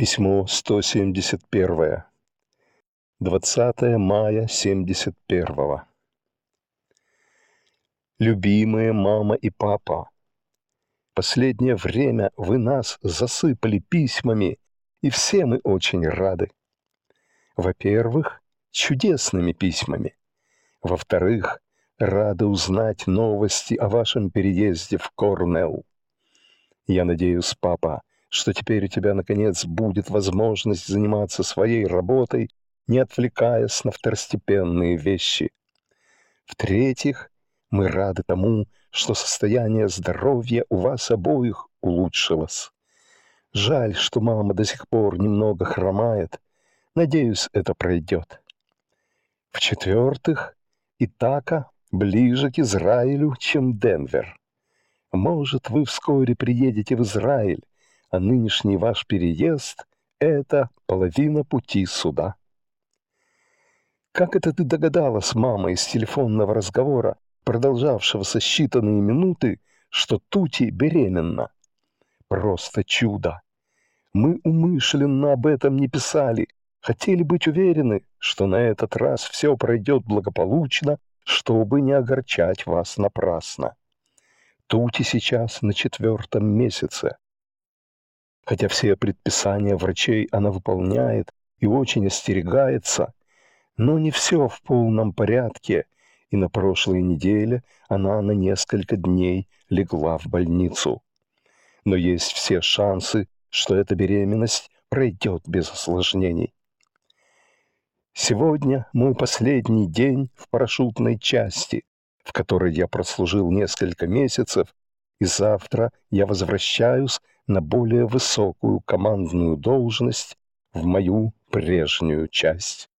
Письмо 171. 20 мая 71. Любимые мама и папа, последнее время вы нас засыпали письмами, и все мы очень рады. Во-первых, чудесными письмами. Во-вторых, рады узнать новости о вашем переезде в Корнелл. Я надеюсь, папа, что теперь у тебя, наконец, будет возможность заниматься своей работой, не отвлекаясь на второстепенные вещи. В-третьих, мы рады тому, что состояние здоровья у вас обоих улучшилось. Жаль, что мама до сих пор немного хромает. Надеюсь, это пройдет. В-четвертых, Итака ближе к Израилю, чем Денвер. Может, вы вскоре приедете в Израиль, а нынешний ваш переезд — это половина пути суда. Как это ты догадалась, мама, из телефонного разговора, продолжавшегося считанные минуты, что Тути беременна? Просто чудо! Мы умышленно об этом не писали, хотели быть уверены, что на этот раз все пройдет благополучно, чтобы не огорчать вас напрасно. Тути сейчас на четвертом месяце хотя все предписания врачей она выполняет и очень остерегается, но не все в полном порядке, и на прошлой неделе она на несколько дней легла в больницу. Но есть все шансы, что эта беременность пройдет без осложнений. Сегодня мой последний день в парашютной части, в которой я прослужил несколько месяцев, и завтра я возвращаюсь на более высокую командную должность в мою прежнюю часть